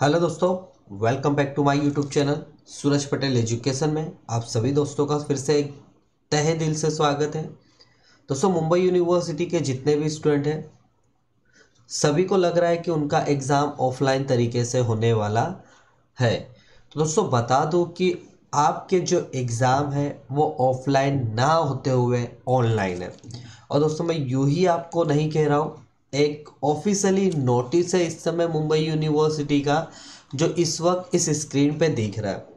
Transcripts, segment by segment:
hello दोस्तों welcome back to my YouTube channel Suraj Patel education में आप सभी दोस्तों का फिर से एक तहे दिल से स्वागत है दोस्तों मुंबई यूनिवर्सिटी के जितने भी स्टूडेंट हैं सभी को लग रहा है कि उनका एग्ज़ाम ऑफलाइन तरीके से होने वाला है तो दोस्तों बता दूँ कि आपके जो एग्ज़ाम है वो ऑफलाइन ना होते हुए ऑनलाइन है और दोस्तों मैं यूँ ही आपको नहीं कह रहा हूँ एक ऑफिशियली नोटिस है इस समय मुंबई यूनिवर्सिटी का जो इस वक्त इस स्क्रीन पे दिख रहा है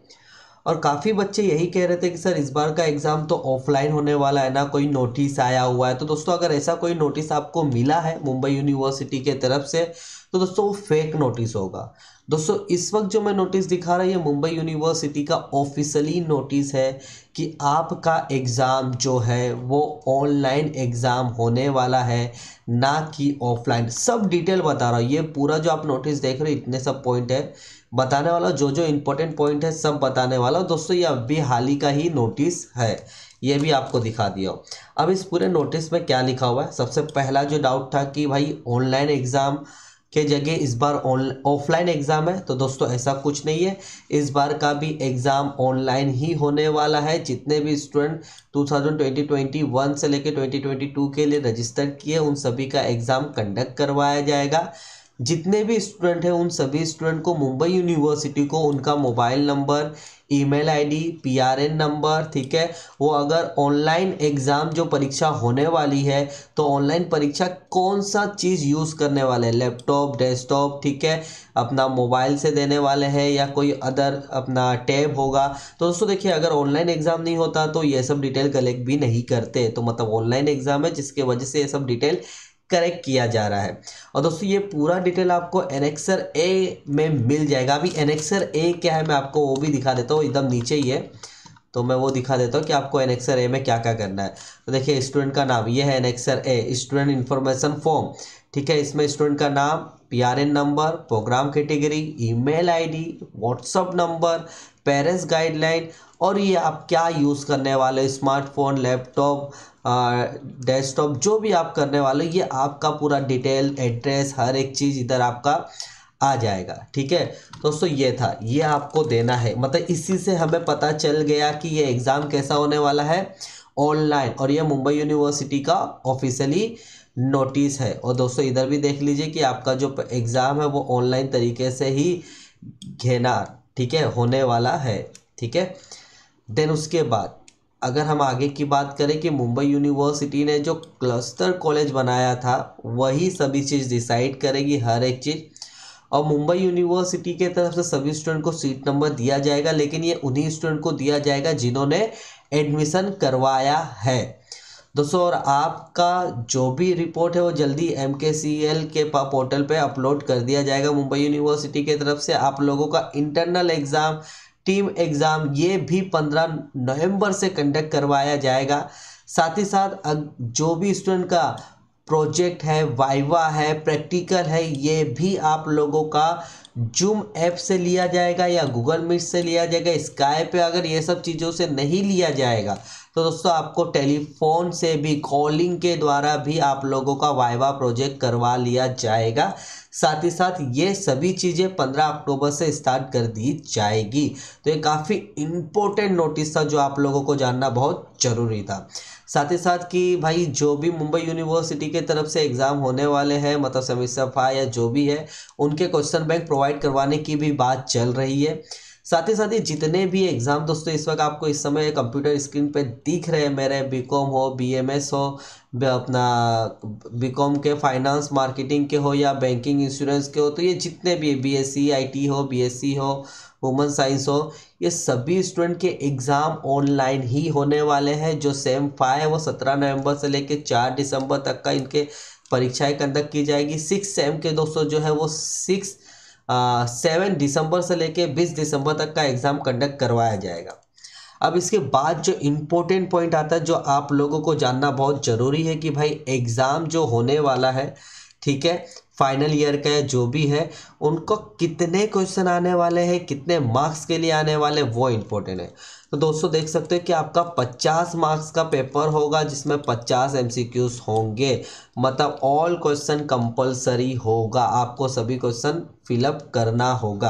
और काफ़ी बच्चे यही कह रहे थे कि सर इस बार का एग्ज़ाम तो ऑफलाइन होने वाला है ना कोई नोटिस आया हुआ है तो दोस्तों अगर ऐसा कोई नोटिस आपको मिला है मुंबई यूनिवर्सिटी के तरफ से तो दोस्तों वो फेक नोटिस होगा दोस्तों इस वक्त जो मैं नोटिस दिखा रहा हूँ ये मुंबई यूनिवर्सिटी का ऑफिसली नोटिस है कि आपका एग्ज़ाम जो है वो ऑनलाइन एग्ज़ाम होने वाला है ना कि ऑफलाइन सब डिटेल बता रहा हूँ ये पूरा जो आप नोटिस देख रहे हो इतने सब पॉइंट है बताने वाला जो जो इम्पोर्टेंट पॉइंट है सब बताने वाला दोस्तों ये अभी हाल ही का ही नोटिस है ये भी आपको दिखा दिया अब इस पूरे नोटिस में क्या लिखा हुआ है सबसे पहला जो डाउट था कि भाई ऑनलाइन एग्ज़ाम के जगह इस बार ऑफलाइन एग्ज़ाम है तो दोस्तों ऐसा कुछ नहीं है इस बार का भी एग्ज़ाम ऑनलाइन ही होने वाला है जितने भी स्टूडेंट 2020-21 से लेकर 2022 के लिए रजिस्टर किए उन सभी का एग्ज़ाम कंडक्ट करवाया जाएगा जितने भी स्टूडेंट हैं उन सभी स्टूडेंट को मुंबई यूनिवर्सिटी को उनका mobile number email ID PRN number ठीक है वो अगर ऑनलाइन एग्ज़ाम जो परीक्षा होने वाली है तो ऑनलाइन परीक्षा कौन सा चीज़ यूज़ करने वाले हैं लैपटॉप डेस्कटॉप ठीक है अपना मोबाइल से देने वाले हैं या कोई अदर अपना टैब होगा तो दोस्तों देखिए अगर ऑनलाइन एग्ज़ाम नहीं होता तो ये सब डिटेल कलेक्ट भी नहीं करते तो मतलब ऑनलाइन एग्ज़ाम है जिसके वजह से ये सब डिटेल करेक्ट किया जा रहा है और दोस्तों ये पूरा डिटेल आपको एनेक्सर ए में मिल जाएगा अभी एनेक्सर ए क्या है मैं आपको वो भी दिखा देता हूँ एकदम नीचे ही है तो मैं वो दिखा देता हूँ कि आपको एनेक्सर ए में क्या क्या करना है तो देखिए स्टूडेंट का नाम ये है annexure A student information form ठीक है इसमें स्टूडेंट का नाम P R N number program category email ID WhatsApp number parents guideline और ये आप क्या यूज़ करने वाले स्मार्टफोन लैपटॉप डेस्कटॉप जो भी आप करने वाले ये आपका पूरा डिटेल एड्रेस हर एक चीज़ इधर आपका आ जाएगा ठीक है दोस्तों ये था ये आपको देना है मतलब इसी से हमें पता चल गया कि ये एग्ज़ाम कैसा होने वाला है ऑनलाइन और ये मुंबई यूनिवर्सिटी का ऑफिशियली नोटिस है और दोस्तों इधर भी देख लीजिए कि आपका जो एग्ज़ाम है वो ऑनलाइन तरीके से ही घेना ठीक है होने वाला है ठीक है देन उसके बाद अगर हम आगे की बात करें कि मुंबई यूनिवर्सिटी ने जो क्लस्टर कॉलेज बनाया था वही सभी चीज़ डिसाइड करेगी हर एक चीज़ और मुंबई यूनिवर्सिटी के तरफ से सभी स्टूडेंट को सीट नंबर दिया जाएगा लेकिन ये उन्हीं स्टूडेंट को दिया जाएगा जिन्होंने एडमिशन करवाया है दोस्तों और आपका जो भी रिपोर्ट है वो जल्दी एम के सी एल के पोर्टल पे अपलोड कर दिया जाएगा मुंबई यूनिवर्सिटी की तरफ से आप लोगों का इंटरनल एग्ज़ाम टीम एग्ज़ाम ये भी पंद्रह नवंबर से कंडक्ट करवाया जाएगा साथ ही साथ जो भी स्टूडेंट का प्रोजेक्ट है वाइवा है प्रैक्टिकल है ये भी आप लोगों का जूम ऐप से लिया जाएगा या गूगल मीट से लिया जाएगा स्काई पे अगर ये सब चीज़ों से नहीं लिया जाएगा तो दोस्तों आपको टेलीफोन से भी कॉलिंग के द्वारा भी आप लोगों का वाइवा प्रोजेक्ट करवा लिया जाएगा साथ ही साथ ये सभी चीज़ें 15 अक्टूबर से स्टार्ट कर दी जाएगी तो ये काफ़ी इम्पोर्टेंट नोटिस था जो आप लोगों को जानना बहुत ज़रूरी था साथ ही साथ कि भाई जो भी मुंबई यूनिवर्सिटी के तरफ से एग्ज़ाम होने वाले हैं मतलब सेमिस्टर फाइव या जो भी है उनके क्वेश्चन बैंक प्रोवाइड करवाने की भी बात चल रही है साथ ही साथ ही जितने भी एग्ज़ाम दोस्तों इस वक्त आपको इस समय कंप्यूटर स्क्रीन पे दिख रहे हैं मेरे बीकॉम हो बीएमएस हो अपना बीकॉम के फाइनेंस मार्केटिंग के हो या बैंकिंग इंश्योरेंस के हो तो ये जितने भी बीएससी आईटी e, हो बीएससी e हो वुमन साइंस हो ये सभी स्टूडेंट के एग्ज़ाम ऑनलाइन ही होने वाले हैं जो सेम फाइव है वो सत्रह नवंबर से लेकर चार दिसंबर तक का इनके परीक्षाएँ कंडक्ट की जाएगी सिक्स सेम के दोस्तों जो है वो सिक्स सेवन दिसंबर से लेके बीस दिसंबर तक का एग्ज़ाम कंडक्ट करवाया जाएगा अब इसके बाद जो इम्पोर्टेंट पॉइंट आता है जो आप लोगों को जानना बहुत ज़रूरी है कि भाई एग्ज़ाम जो होने वाला है ठीक है फाइनल ईयर का है जो भी है उनको कितने क्वेश्चन आने वाले हैं कितने मार्क्स के लिए आने वाले वो इम्पोर्टेंट है तो दोस्तों देख सकते हो कि आपका 50 मार्क्स का पेपर होगा जिसमें 50 एमसीक्यूज होंगे मतलब ऑल क्वेश्चन कंपलसरी होगा आपको सभी क्वेश्चन फिलअप करना होगा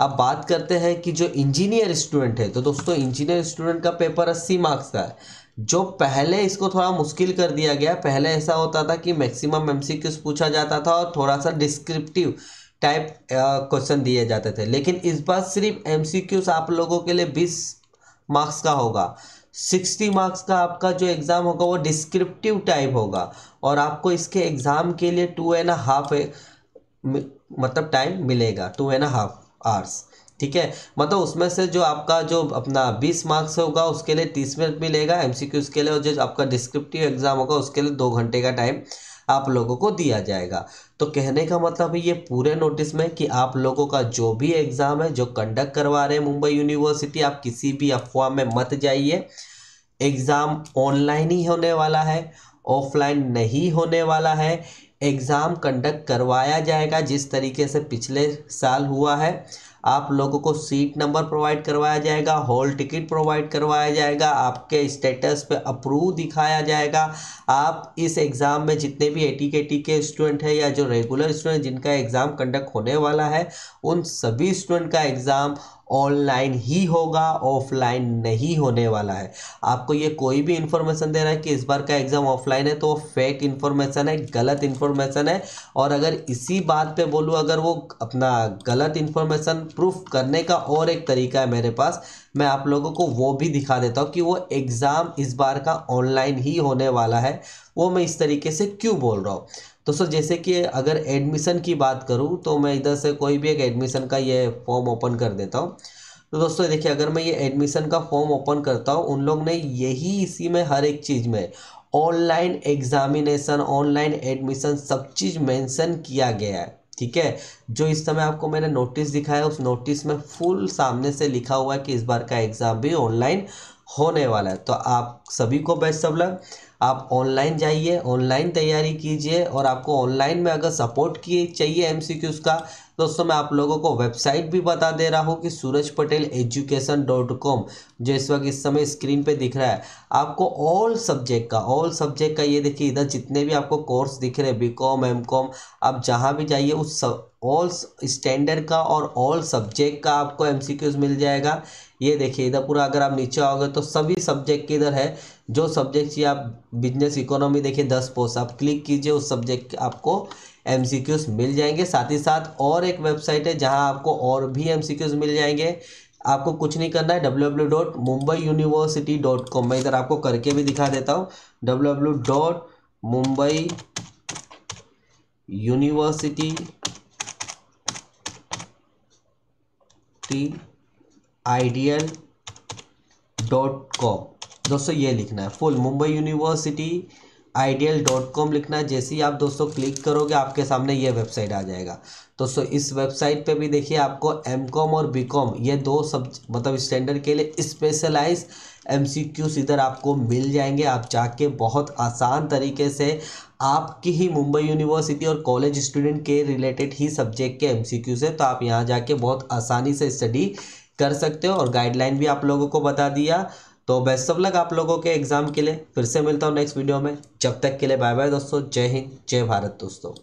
अब बात करते हैं कि जो इंजीनियर स्टूडेंट है तो दोस्तों इंजीनियर स्टूडेंट का पेपर अस्सी मार्क्स का है जो पहले इसको थोड़ा मुश्किल कर दिया गया पहले ऐसा होता था कि मैक्सिमम एमसीक्यूज पूछा जाता था और थोड़ा सा डिस्क्रिप्टिव टाइप क्वेश्चन दिए जाते थे लेकिन इस बार सिर्फ एमसीक्यूज आप लोगों के लिए बीस मार्क्स का होगा सिक्सटी मार्क्स का आपका जो एग्ज़ाम होगा वो डिस्क्रिप्टिव टाइप होगा और आपको इसके एग्ज़ाम के लिए टू एंड हाफ मतलब टाइम मिलेगा टू एंड हाफ आवर्स ठीक है मतलब उसमें से जो आपका जो अपना बीस मार्क्स होगा उसके लिए तीस मिनट मिलेगा एमसीक्यूज के लिए और जो आपका डिस्क्रिप्टिव एग्ज़ाम होगा उसके लिए दो घंटे का टाइम आप लोगों को दिया जाएगा तो कहने का मतलब ये पूरे नोटिस में कि आप लोगों का जो भी एग्ज़ाम है जो कंडक्ट करवा रहे हैं मुंबई यूनिवर्सिटी आप किसी भी अफवाह में मत जाइए एग्ज़ाम ऑनलाइन ही होने वाला है ऑफलाइन नहीं होने वाला है एग्ज़ाम कंडक्ट करवाया जाएगा जिस तरीके से पिछले साल हुआ है आप लोगों को सीट नंबर प्रोवाइड करवाया जाएगा हॉल टिकट प्रोवाइड करवाया जाएगा आपके स्टेटस पे अप्रूव दिखाया जाएगा आप इस एग्ज़ाम में जितने भी एटी के टी के स्टूडेंट हैं या जो रेगुलर स्टूडेंट जिनका एग्ज़ाम कंडक्ट होने वाला है उन सभी स्टूडेंट का एग्ज़ाम ऑनलाइन ही होगा ऑफलाइन नहीं होने वाला है आपको ये कोई भी इन्फॉर्मेशन दे रहा है कि इस बार का एग्ज़ाम ऑफलाइन है तो फेक इन्फॉर्मेशन है गलत इन्फॉर्मेशन है और अगर इसी बात पे बोलूँ अगर वो अपना गलत इन्फॉर्मेशन प्रूफ करने का और एक तरीका है मेरे पास मैं आप लोगों को वो भी दिखा देता हूँ कि वो एग्ज़ाम इस बार का ऑनलाइन ही होने वाला है वो मैं इस तरीके से क्यों बोल रहा हूँ दोस्तों जैसे कि अगर एडमिशन की बात करूँ तो मैं इधर से कोई भी एक एडमिशन का ये फॉर्म ओपन कर देता हूँ तो दोस्तों देखिए अगर मैं ये एडमिशन का फॉर्म ओपन करता हूँ उन लोग ने यही इसी में हर एक चीज़ में ऑनलाइन एग्ज़ामिनेसन ऑनलाइन एडमिशन सब चीज़ मेंशन किया गया है ठीक है जो इस समय आपको मैंने नोटिस दिखाया उस नोटिस में फुल सामने से लिखा हुआ है कि इस बार का एग्ज़ाम भी ऑनलाइन होने वाला है तो आप सभी को बेस्ट सब लग आप ऑनलाइन जाइए ऑनलाइन तैयारी कीजिए और आपको ऑनलाइन में अगर सपोर्ट की चाहिए एम का दोस्तों मैं आप लोगों को वेबसाइट भी बता दे रहा हूँ कि Suraj Patel education dot com जो इस वक्त इस समय स्क्रीन पे दिख रहा है आपको ऑल सब्जेक्ट का ऑल सब्जेक्ट का ये देखिए इधर जितने भी आपको कोर्स दिख रहे हैं बी कॉम एम कॉम आप जहाँ भी जाइए उस सब ऑल स्टैंडर्ड का और ऑल सब्जेक्ट का आपको एम मिल जाएगा ये देखिए इधर पूरा अगर आप नीचे आओगे तो सभी सब्जेक्ट के इधर है जो सब्जेक्ट चाहिए आप बिजनेस इकोनॉमी देखिए दस पोस्ट आप क्लिक कीजिए उस सब्जेक्ट आपको एम मिल जाएंगे साथ ही साथ और एक वेबसाइट है जहाँ आपको और भी एम मिल जाएंगे आपको कुछ नहीं करना है W W dot Mumbai university dot com मैं इधर आपको करके भी दिखा देता हूँ W W dot Mumbai university T ideal dot com दोस्तों ये लिखना है full Mumbai university ideal dot com लिखना है जैसे ही आप दोस्तों क्लिक करोगे आपके सामने ये वेबसाइट आ जाएगा दोस्तों इस वेबसाइट पे भी देखिए आपको एम कॉम और बी कॉम ये दो सब मतलब स्टैंडर्ड के लिए स्पेशलाइज एम सी क्यूस इधर आपको मिल जाएंगे आप जाके बहुत आसान तरीके से आपकी ही मुंबई यूनिवर्सिटी और कॉलेज स्टूडेंट के रिलेटेड ही सब्जेक्ट के एम सी क्यूज है तो आप यहाँ जाके बहुत आसानी से स्टडी कर सकते हो और गाइडलाइन भी आप लोगों को बता दिया तो बेस्ट ऑफ लक आप लोगों के एग्ज़ाम के लिए फिर से मिलता हूँ नेक्स्ट वीडियो में जब तक के लिए बाय बाय दोस्तों जय हिंद जय भारत दोस्तों